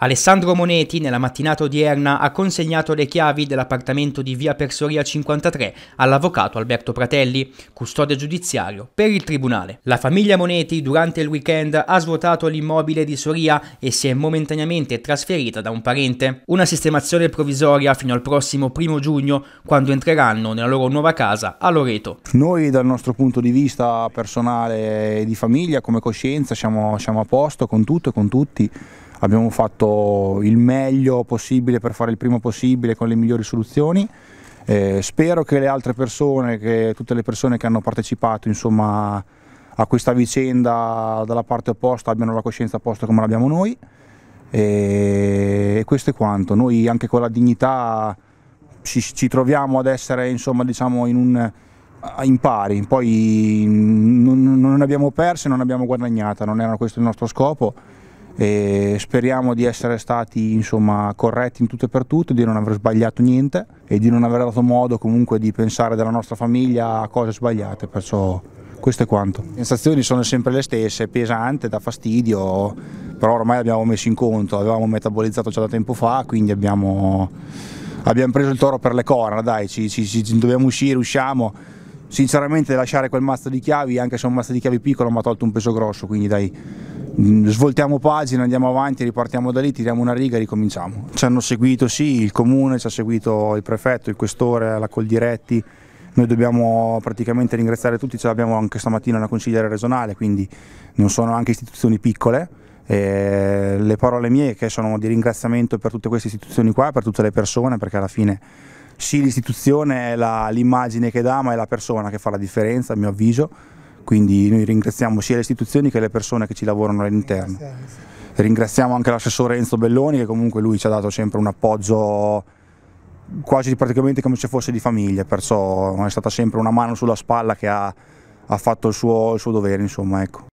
Alessandro Moneti nella mattinata odierna ha consegnato le chiavi dell'appartamento di via Persoria 53 all'avvocato Alberto Pratelli, custode giudiziario, per il tribunale. La famiglia Moneti durante il weekend ha svuotato l'immobile di Soria e si è momentaneamente trasferita da un parente. Una sistemazione provvisoria fino al prossimo primo giugno, quando entreranno nella loro nuova casa a Loreto. Noi dal nostro punto di vista personale e di famiglia, come coscienza, siamo, siamo a posto con tutto e con tutti abbiamo fatto il meglio possibile per fare il primo possibile con le migliori soluzioni. Eh, spero che le altre persone, che tutte le persone che hanno partecipato insomma, a questa vicenda dalla parte opposta abbiano la coscienza a posto come l'abbiamo noi. E questo è quanto. Noi anche con la dignità ci, ci troviamo ad essere insomma, diciamo, in un in pari, poi non, abbiamo perso e non abbiamo guadagnato, non era questo il nostro scopo. E speriamo di essere stati insomma, corretti in tutto e per tutto, di non aver sbagliato niente e di non aver dato modo comunque di pensare della nostra famiglia a cose sbagliate, perciò questo è quanto. Le sensazioni sono sempre le stesse, pesante, da fastidio, però ormai l'abbiamo messo in conto, avevamo metabolizzato già da tempo fa, quindi abbiamo, abbiamo preso il toro per le corna, dai, ci, ci, ci dobbiamo uscire, usciamo sinceramente lasciare quel mazzo di chiavi, anche se è un mazzo di chiavi piccolo, mi ha tolto un peso grosso, quindi dai, mm, svoltiamo pagina, andiamo avanti, ripartiamo da lì, tiriamo una riga e ricominciamo. Ci hanno seguito sì, il comune, ci ha seguito il prefetto, il questore, la Coldiretti, noi dobbiamo praticamente ringraziare tutti, ce l'abbiamo anche stamattina una consigliere regionale, quindi non sono anche istituzioni piccole. le parole mie che sono di ringraziamento per tutte queste istituzioni qua, per tutte le persone, perché alla fine sì l'istituzione è la, l'immagine che dà ma è la persona che fa la differenza a mio avviso quindi noi ringraziamo sia le istituzioni che le persone che ci lavorano all'interno ringraziamo anche l'assessore Enzo Belloni che comunque lui ci ha dato sempre un appoggio quasi praticamente come se fosse di famiglia perciò è stata sempre una mano sulla spalla che ha, ha fatto il suo, il suo dovere insomma ecco